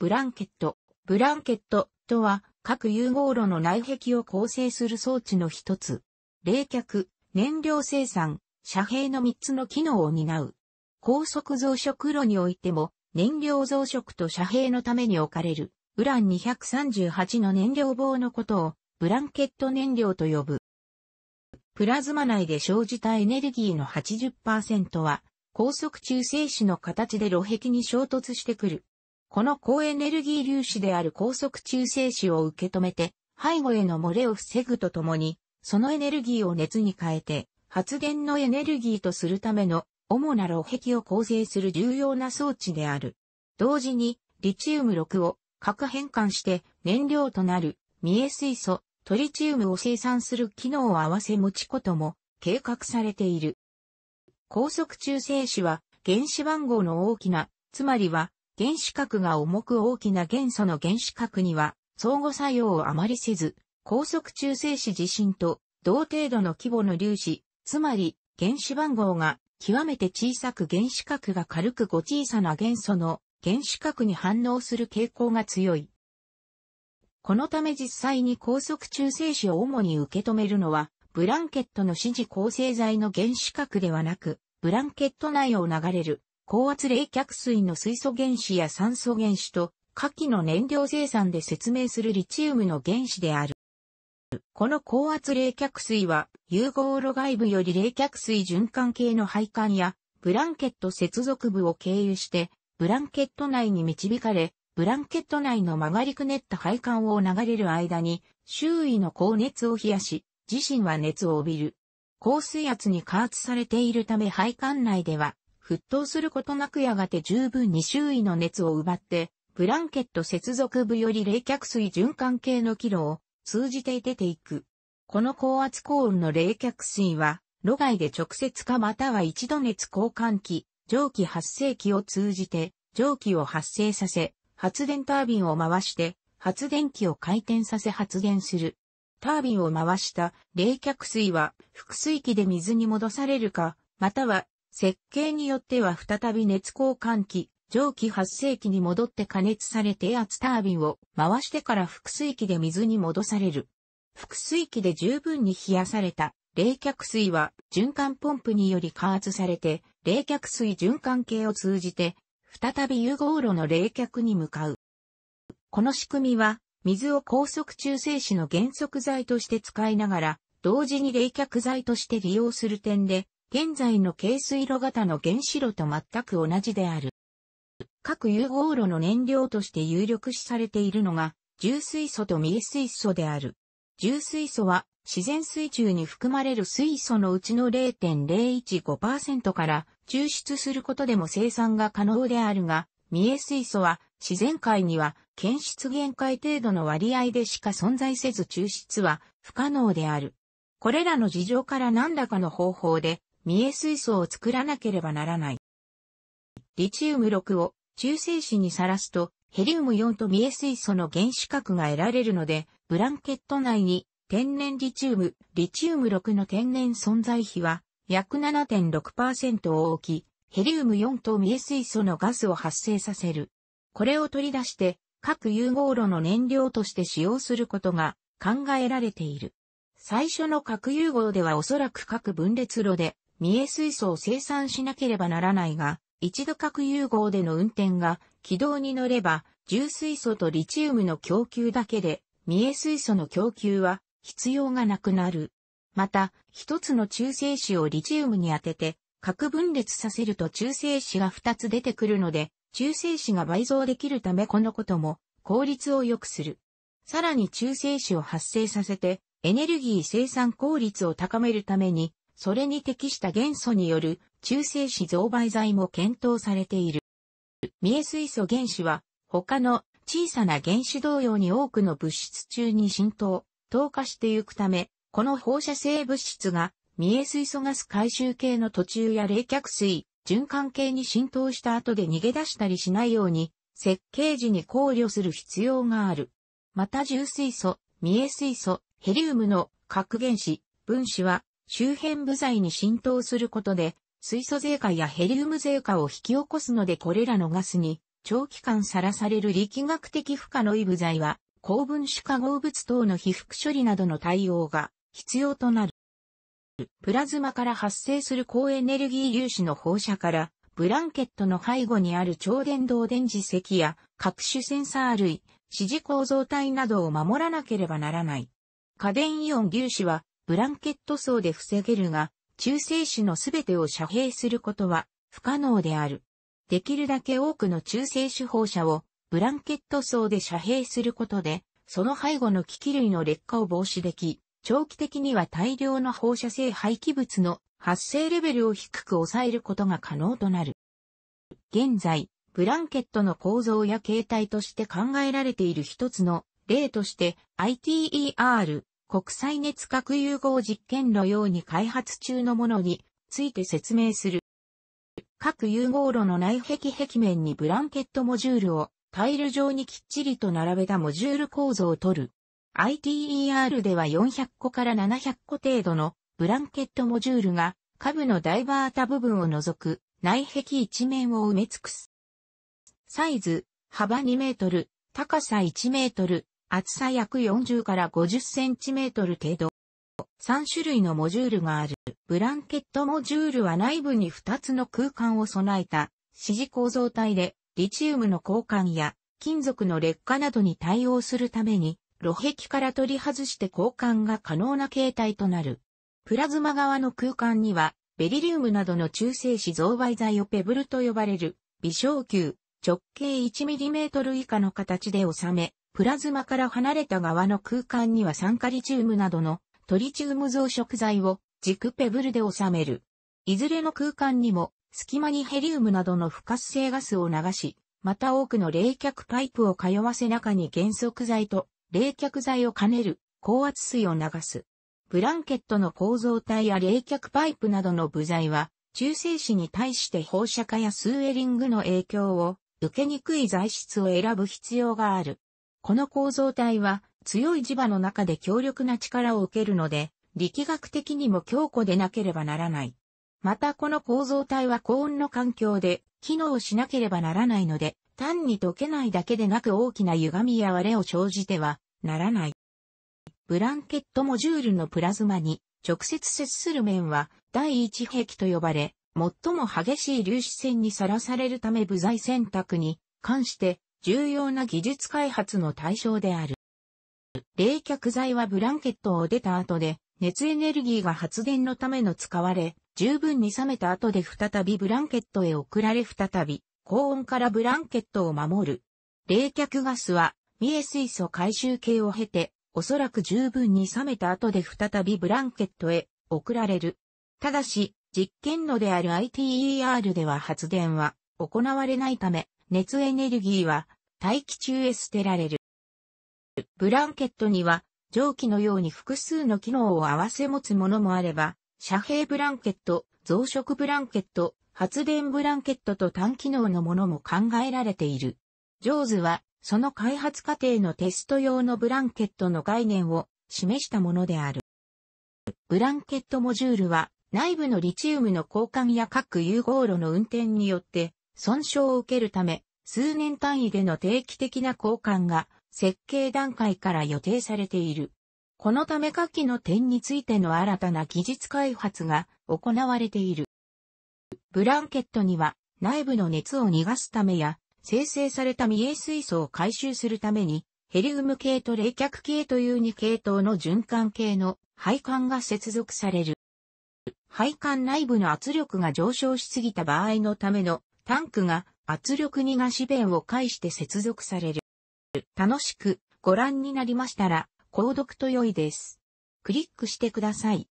ブランケット。ブランケットとは各融合炉の内壁を構成する装置の一つ。冷却、燃料生産、遮蔽の3つの機能を担う。高速増殖炉においても燃料増殖と遮蔽のために置かれるウラン238の燃料棒のことをブランケット燃料と呼ぶ。プラズマ内で生じたエネルギーの80%は高速中性子の形で炉壁に衝突してくるこの高エネルギー粒子である高速中性子を受け止めて、背後への漏れを防ぐとともに、そのエネルギーを熱に変えて、発電のエネルギーとするための主な炉壁を構成する重要な装置である。同時に、リチウム6を核変換して燃料となる、ミエ水素、トリチウムを生産する機能を合わせ持ちことも計画されている。高速中性子は原子番号の大きな、つまりは原子核が重く大きな元素の原子核には相互作用をあまりせず、高速中性子自身と同程度の規模の粒子、つまり原子番号が極めて小さく原子核が軽く5小さな元素の原子核に反応する傾向が強い。このため実際に高速中性子を主に受け止めるのは、ブランケットの指示構成剤の原子核ではなく、ブランケット内を流れる高圧冷却水の水素原子や酸素原子と、下記の燃料生産で説明するリチウムの原子である。この高圧冷却水は、融合炉外部より冷却水循環系の配管や、ブランケット接続部を経由して、ブランケット内に導かれ、ブランケット内の曲がりくねった配管を流れる間に、周囲の高熱を冷やし、自身は熱を帯びる。高水圧に加圧されているため配管内では、沸騰することなくやがて十分に周囲の熱を奪って、ブランケット接続部より冷却水循環系の機能を通じて出ていく。この高圧高温の冷却水は、炉外で直接かまたは一度熱交換器、蒸気発生器を通じて、蒸気を発生させ、発電タービンを回して、発電機を回転させ発電する。タービンを回した冷却水は、腹水器で水に戻されるか、または設計によっては再び熱交換器、蒸気発生器に戻って加熱されて圧タービンを回してから複水器で水に戻される。複水器で十分に冷やされた冷却水は循環ポンプにより加圧されて冷却水循環系を通じて再び融合炉の冷却に向かう。この仕組みは水を高速中性子の減速剤として使いながら同時に冷却剤として利用する点で現在の軽水炉型の原子炉と全く同じである。各融合炉の燃料として有力視されているのが、重水素と未水素である。重水素は自然水中に含まれる水素のうちの0.015%から抽出することでも生産が可能であるが、未水素は自然界には検出限界程度の割合でしか存在せず抽出は不可能である。これらの事情から何らかの方法で三重水素を作らなければならない。リチウム6を中性子にさらすと、ヘリウム4と三重水素の原子核が得られるので、ブランケット内に天然リチウム、リチウム6の天然存在比は約7.6%を置き、ヘリウム4と三重水素のガスを発生させる。これを取り出して、各融合炉の燃料として使用することが考えられている。最初の核融合ではおそらく各分裂炉で三重水素を生産しなければならないが、一度核融合での運転が軌道に乗れば、重水素とリチウムの供給だけで、三重水素の供給は必要がなくなる。また、一つの中性子をリチウムに当てて、核分裂させると中性子が二つ出てくるので、中性子が倍増できるためこのことも効率を良くする。さらに中性子を発生させて、エネルギー生産効率を高めるために、それに適した元素による中性子増倍剤も検討されている。三重水素原子は他の小さな原子同様に多くの物質中に浸透、透過してゆくため、この放射性物質が三重水素ガス回収系の途中や冷却水、循環系に浸透した後で逃げ出したりしないように、設計時に考慮する必要がある。また重水素、三重水素、ヘリウムの核原子、分子は周辺部材に浸透することで、水素税化やヘリウム税化を引き起こすのでこれらのガスに長期間さらされる力学的負荷の異部材は、高分子化合物等の被覆処理などの対応が必要となる。プラズマから発生する高エネルギー粒子の放射から、ブランケットの背後にある超電導電磁石や各種センサー類、指示構造体などを守らなければならない。家電イオン粒子はブランケット層で防げるが、中性子のすべてを遮蔽することは不可能である。できるだけ多くの中性子放射をブランケット層で遮蔽することで、その背後の機器類の劣化を防止でき、長期的には大量の放射性廃棄物の発生レベルを低く抑えることが可能となる。現在、ブランケットの構造や形態として考えられている一つの例として ITER 国際熱核融合実験のように開発中のものについて説明する。核融合炉の内壁壁面にブランケットモジュールをタイル状にきっちりと並べたモジュール構造を取る。ITER では400個から700個程度のブランケットモジュールが下部のダイバータ部分を除く内壁一面を埋め尽くす。サイズ、幅2メートル、高さ1メートル、厚さ約40から50センチメートル程度。3種類のモジュールがある。ブランケットモジュールは内部に2つの空間を備えた支持構造体で、リチウムの交換や金属の劣化などに対応するために、炉壁から取り外して交換が可能な形態となる。プラズマ側の空間には、ベリリウムなどの中性子増倍剤をペブルと呼ばれる、微小球、直径 1mm 以下の形で収め、プラズマから離れた側の空間には酸化リチウムなどのトリチウム増殖剤を軸ペブルで収める。いずれの空間にも隙間にヘリウムなどの不活性ガスを流し、また多くの冷却パイプを通わせ中に減速剤と冷却剤を兼ねる高圧水を流す。ブランケットの構造体や冷却パイプなどの部材は中性子に対して放射化やスウェリングの影響を受けにくい材質を選ぶ必要がある。この構造体は強い磁場の中で強力な力を受けるので、力学的にも強固でなければならない。またこの構造体は高温の環境で機能しなければならないので、単に溶けないだけでなく大きな歪みや割れを生じてはならない。ブランケットモジュールのプラズマに直接接する面は第一壁と呼ばれ、最も激しい粒子線にさらされるため部材選択に関して重要な技術開発の対象である。冷却剤はブランケットを出た後で、熱エネルギーが発電のための使われ、十分に冷めた後で再びブランケットへ送られ再び、高温からブランケットを守る。冷却ガスは、見え、水素回収系を経て、おそらく十分に冷めた後で再びブランケットへ送られる。ただし、実験のである ITER では発電は行われないため、熱エネルギーは大気中へ捨てられる。ブランケットには蒸気のように複数の機能を合わせ持つものもあれば、遮蔽ブランケット、増殖ブランケット、発電ブランケットと単機能のものも考えられている。ジョーズは、その開発過程のテスト用のブランケットの概念を示したものである。ブランケットモジュールは、内部のリチウムの交換や各融合炉の運転によって損傷を受けるため、数年単位での定期的な交換が設計段階から予定されている。このため下記の点についての新たな技術開発が行われている。ブランケットには内部の熱を逃がすためや生成された未栄水素を回収するためにヘリウム系と冷却系という2系統の循環系の配管が接続される。配管内部の圧力が上昇しすぎた場合のためのタンクが圧力にがし弁を介して接続される。楽しくご覧になりましたら、購読と良いです。クリックしてください。